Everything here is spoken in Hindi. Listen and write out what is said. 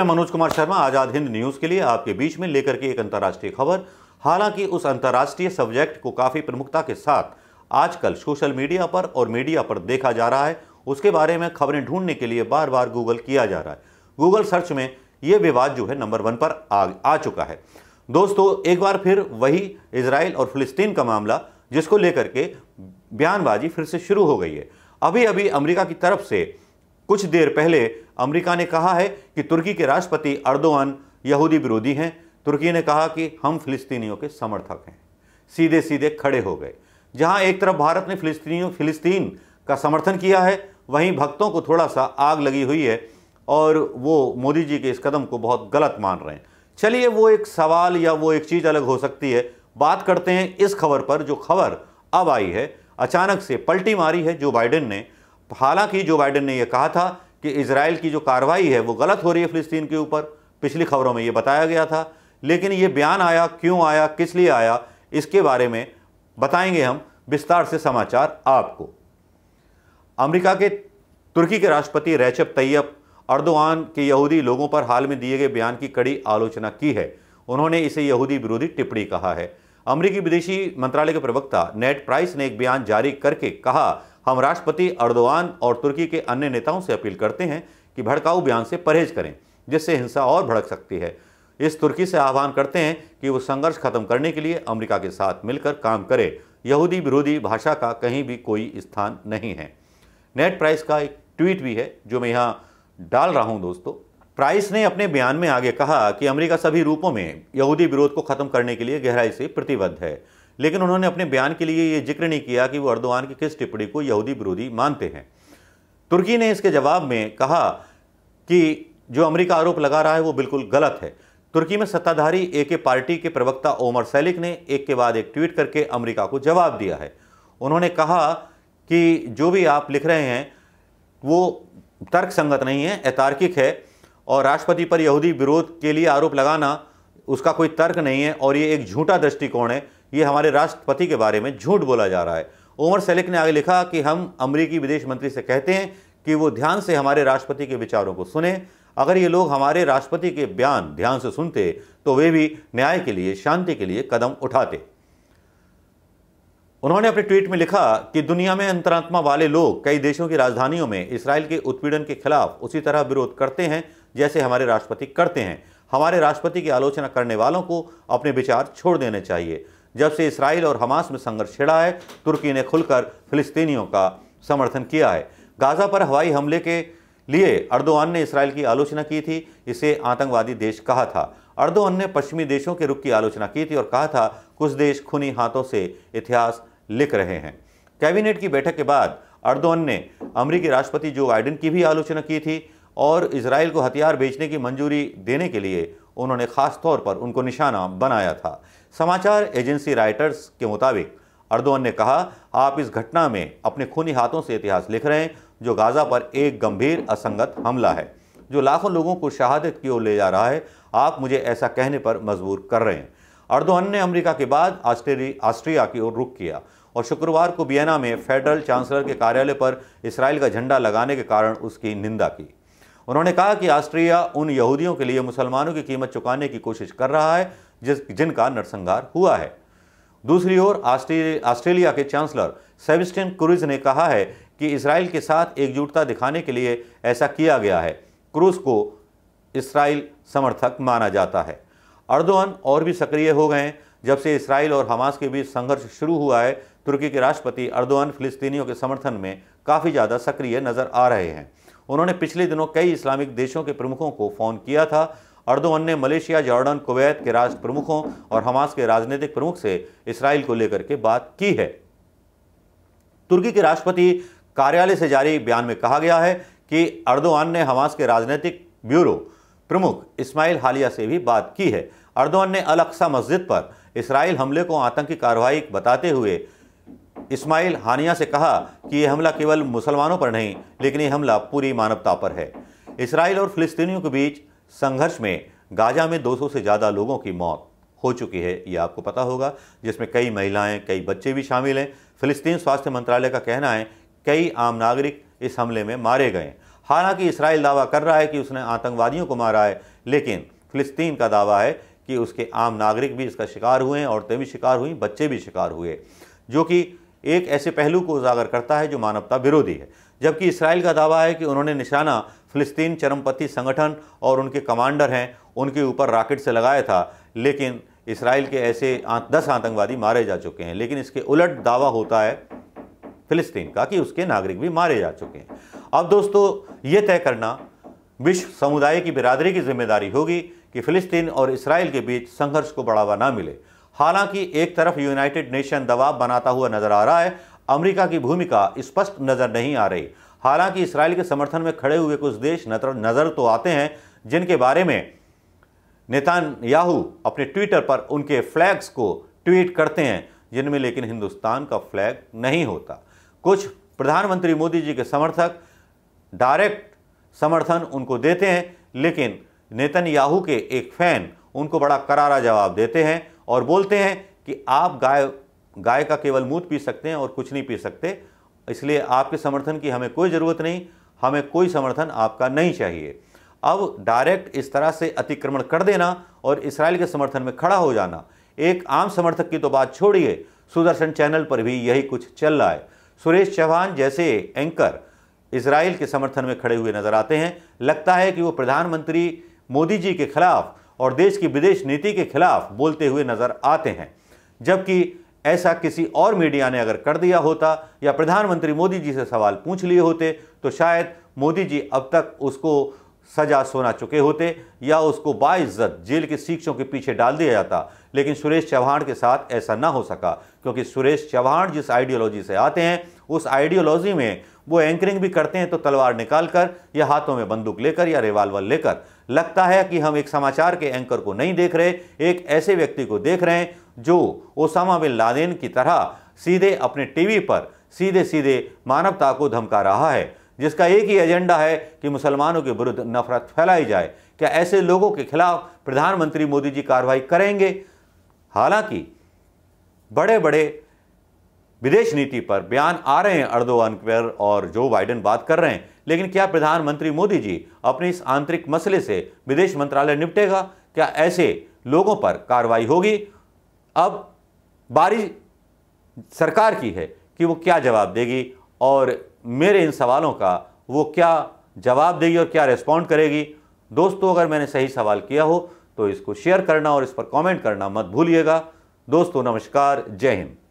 मैं मनोज कुमार शर्मा आजाद हिंद न्यूज के लिए आपके बीच में लेकर के एक अंतर्राष्ट्रीय खबर हालांकि उस अंतर्राष्ट्रीय सब्जेक्ट को काफी प्रमुखता के साथ आजकल सोशल मीडिया पर और मीडिया पर देखा जा रहा है उसके बारे में खबरें ढूंढने के लिए बार बार गूगल किया जा रहा है गूगल सर्च में यह विवाद जो है नंबर वन पर आ, आ चुका है दोस्तों एक बार फिर वही इसराइल और फिलिस्तीन का मामला जिसको लेकर के बयानबाजी फिर से शुरू हो गई है अभी अभी अमरीका की तरफ से कुछ देर पहले अमेरिका ने कहा है कि तुर्की के राष्ट्रपति अर्दोअन यहूदी विरोधी हैं तुर्की ने कहा कि हम फिलिस्तीनियों के समर्थक हैं सीधे सीधे खड़े हो गए जहां एक तरफ भारत ने फिलिस्तीनियों फिलिस्तीन का समर्थन किया है वहीं भक्तों को थोड़ा सा आग लगी हुई है और वो मोदी जी के इस कदम को बहुत गलत मान रहे हैं चलिए वो एक सवाल या वो एक चीज़ अलग हो सकती है बात करते हैं इस खबर पर जो खबर अब आई है अचानक से पलटी मारी है जो बाइडेन ने हालांकि जो बाइडेन ने यह कहा था कि इसराइल की जो कार्रवाई है वो गलत हो रही है फिलिस्तीन के ऊपर पिछली खबरों में ये बताया गया था लेकिन ये बयान आया क्यों आया किस लिए आया इसके बारे में बताएंगे हम विस्तार से समाचार आपको अमेरिका के तुर्की के राष्ट्रपति रैचब तैयब अर्दोआन के यहूदी लोगों पर हाल में दिए गए बयान की कड़ी आलोचना की है उन्होंने इसे यहूदी विरोधी टिप्पणी कहा है अमरीकी विदेशी मंत्रालय के प्रवक्ता नेट प्राइस ने एक बयान जारी करके कहा हम राष्ट्रपति अर्दवान और तुर्की के अन्य नेताओं से अपील करते हैं कि भड़काऊ बयान से परहेज करें जिससे हिंसा और भड़क सकती है इस तुर्की से आह्वान करते हैं कि वो संघर्ष खत्म करने के लिए अमेरिका के साथ मिलकर काम करे यहूदी विरोधी भाषा का कहीं भी कोई स्थान नहीं है नेट प्राइस का एक ट्वीट भी है जो मैं यहाँ डाल रहा हूँ दोस्तों प्राइस ने अपने बयान में आगे कहा कि अमेरिका सभी रूपों में यहूदी विरोध को खत्म करने के लिए गहराई से प्रतिबद्ध है लेकिन उन्होंने अपने बयान के लिए ये जिक्र नहीं किया कि वो अर्दोआन की किस टिप्पणी को यहूदी विरोधी मानते हैं तुर्की ने इसके जवाब में कहा कि जो अमेरिका आरोप लगा रहा है वो बिल्कुल गलत है तुर्की में सत्ताधारी ए के पार्टी के प्रवक्ता ओमर सैलिक ने एक के बाद एक ट्वीट करके अमेरिका को जवाब दिया है उन्होंने कहा कि जो भी आप लिख रहे हैं वो तर्क संगत नहीं है एतार्किक है और राष्ट्रपति पर यहूदी विरोध के लिए आरोप लगाना उसका कोई तर्क नहीं है और ये एक झूठा दृष्टिकोण है ये हमारे राष्ट्रपति के बारे में झूठ बोला जा रहा है उमर सेलिक ने आगे लिखा कि हम अमरीकी विदेश मंत्री से कहते हैं कि वो ध्यान से हमारे राष्ट्रपति के विचारों को सुने अगर ये लोग हमारे राष्ट्रपति के बयान ध्यान से सुनते तो वे भी न्याय के लिए शांति के लिए कदम उठाते उन्होंने अपने ट्वीट में लिखा कि दुनिया में अंतरात्मा वाले लोग कई देशों की राजधानियों में इसराइल के उत्पीड़न के खिलाफ उसी तरह विरोध करते हैं जैसे हमारे राष्ट्रपति करते हैं हमारे राष्ट्रपति की आलोचना करने वालों को अपने विचार छोड़ देने चाहिए जब से इसराइल और हमास में संघर्ष छिड़ा है तुर्की ने खुलकर फिलिस्तीनियों का समर्थन किया है गाजा पर हवाई हमले के लिए अर्दोआन ने इसराइल की आलोचना की थी इसे आतंकवादी देश कहा था अर्दोआन ने पश्चिमी देशों के रुख की आलोचना की थी और कहा था कुछ देश खूनी हाथों से इतिहास लिख रहे हैं कैबिनेट की बैठक के बाद अर्दोआन ने अमरीकी राष्ट्रपति जो बाइडन की भी आलोचना की थी और इसराइल को हथियार बेचने की मंजूरी देने के लिए उन्होंने ख़ास तौर पर उनको निशाना बनाया था समाचार एजेंसी राइटर्स के मुताबिक अर्दोन ने कहा आप इस घटना में अपने खूनी हाथों से इतिहास लिख रहे हैं जो गाज़ा पर एक गंभीर असंगत हमला है जो लाखों लोगों को शहादत की ओर ले जा रहा है आप मुझे ऐसा कहने पर मजबूर कर रहे हैं अर्दोहन ने अमेरिका के बाद ऑस्ट्रिया की ओर रुख किया और शुक्रवार को बियना में फेडरल चांसलर के कार्यालय पर इसराइल का झंडा लगाने के कारण उसकी निंदा की उन्होंने कहा कि ऑस्ट्रिया उन यहूदियों के लिए मुसलमानों की कीमत चुकाने की कोशिश कर रहा है जिस जिनका नरसंहार हुआ है दूसरी ओर ऑस्ट्रेलिया के चांसलर सेविस्टिन क्रूज ने कहा है कि इसराइल के साथ एकजुटता दिखाने के लिए ऐसा किया गया है क्रूज को इसराइल समर्थक माना जाता है अर्दोन और भी सक्रिय हो गए जब से इसराइल और हमास के बीच संघर्ष शुरू हुआ है तुर्की के राष्ट्रपति अर्दोअन फिलिस्तीनियों के समर्थन में काफ़ी ज़्यादा सक्रिय नज़र आ रहे हैं उन्होंने पिछले दिनों कई इस्लामिक देशों के प्रमुखों को फ़ोन किया था अर्दोन ने मलेशिया जॉर्डन कुवैत के राष्ट्र प्रमुखों और हमास के राजनीतिक प्रमुख से इसराइल को लेकर के बात की है तुर्की के राष्ट्रपति कार्यालय से जारी बयान में कहा गया है कि अर्दोआन ने हमास के राजनीतिक ब्यूरो प्रमुख इस्माइल हालिया से भी बात की है अर्दोन ने अलक्सा मस्जिद पर इसराइल हमले को आतंकी कार्रवाई बताते हुए इस्माइल हानिया से कहा कि यह हमला केवल मुसलमानों पर नहीं लेकिन यह हमला पूरी मानवता पर है इसराइल और फिलिस्तीनियों के बीच संघर्ष में गाजा में 200 से ज़्यादा लोगों की मौत हो चुकी है ये आपको पता होगा जिसमें कई महिलाएं कई बच्चे भी शामिल हैं फिलिस्तीन स्वास्थ्य मंत्रालय का कहना है कई आम नागरिक इस हमले में मारे गए हालांकि इसराइल दावा कर रहा है कि उसने आतंकवादियों को मारा है लेकिन फिलिस्तीन का दावा है कि उसके आम नागरिक भी इसका शिकार हुए हैं औरतें भी शिकार हुई बच्चे भी शिकार हुए जो कि एक ऐसे पहलू को उजागर करता है जो मानवता विरोधी है जबकि इसराइल का दावा है कि उन्होंने निशाना फिलिस्तीन चरमपंथी संगठन और उनके कमांडर हैं उनके ऊपर राकेट से लगाया था लेकिन इसराइल के ऐसे दस आतंकवादी मारे जा चुके हैं लेकिन इसके उलट दावा होता है फिलिस्तीन का कि उसके नागरिक भी मारे जा चुके हैं अब दोस्तों ये तय करना विश्व समुदाय की बिरादरी की जिम्मेदारी होगी कि फ़िलिस्तीन और इसराइल के बीच संघर्ष को बढ़ावा ना मिले हालांकि एक तरफ यूनाइटेड नेशन दबाव बनाता हुआ नजर आ रहा है अमेरिका की भूमिका स्पष्ट नजर नहीं आ रही हालांकि इसराइल के समर्थन में खड़े हुए कुछ देश नजर तो आते हैं जिनके बारे में नेतान याहू अपने ट्विटर पर उनके फ्लैग्स को ट्वीट करते हैं जिनमें लेकिन हिंदुस्तान का फ्लैग नहीं होता कुछ प्रधानमंत्री मोदी जी के समर्थक डायरेक्ट समर्थन उनको देते हैं लेकिन नेतन याहू के एक फ़ैन उनको बड़ा करारा जवाब देते हैं और बोलते हैं कि आप गाय गाय का केवल मूत पी सकते हैं और कुछ नहीं पी सकते इसलिए आपके समर्थन की हमें कोई ज़रूरत नहीं हमें कोई समर्थन आपका नहीं चाहिए अब डायरेक्ट इस तरह से अतिक्रमण कर देना और इसराइल के समर्थन में खड़ा हो जाना एक आम समर्थक की तो बात छोड़िए सुदर्शन चैनल पर भी यही कुछ चल रहा है सुरेश चौहान जैसे एंकर इसराइल के समर्थन में खड़े हुए नजर आते हैं लगता है कि वो प्रधानमंत्री मोदी जी के खिलाफ और देश की विदेश नीति के खिलाफ बोलते हुए नजर आते हैं जबकि ऐसा किसी और मीडिया ने अगर कर दिया होता या प्रधानमंत्री मोदी जी से सवाल पूछ लिए होते तो शायद मोदी जी अब तक उसको सजा सुना चुके होते या उसको बाइज्जत जेल के शिक्षों के पीछे डाल दिया जाता लेकिन सुरेश चौहान के साथ ऐसा ना हो सका क्योंकि सुरेश चौहान जिस आइडियोलॉजी से आते हैं उस आइडियोलॉजी में वो एंकरिंग भी करते हैं तो तलवार निकाल कर या हाथों में बंदूक लेकर या रिवाल्वर लेकर लगता है कि हम एक समाचार के एंकर को नहीं देख रहे एक ऐसे व्यक्ति को देख रहे हैं जो ओसामा बिन लादेन की तरह सीधे अपने टीवी पर सीधे सीधे मानवता को धमका रहा है जिसका एक ही एजेंडा है कि मुसलमानों के विरुद्ध नफरत फैलाई जाए क्या ऐसे लोगों के खिलाफ प्रधानमंत्री मोदी जी कार्रवाई करेंगे हालांकि बड़े बड़े विदेश नीति पर बयान आ रहे हैं अर्दोवान पर और जो बाइडन बात कर रहे हैं लेकिन क्या प्रधानमंत्री मोदी जी अपने इस आंतरिक मसले से विदेश मंत्रालय निपटेगा क्या ऐसे लोगों पर कार्रवाई होगी अब बारी सरकार की है कि वो क्या जवाब देगी और मेरे इन सवालों का वो क्या जवाब देगी और क्या रिस्पॉन्ड करेगी दोस्तों अगर मैंने सही सवाल किया हो तो इसको शेयर करना और इस पर कमेंट करना मत भूलिएगा दोस्तों नमस्कार जय हिंद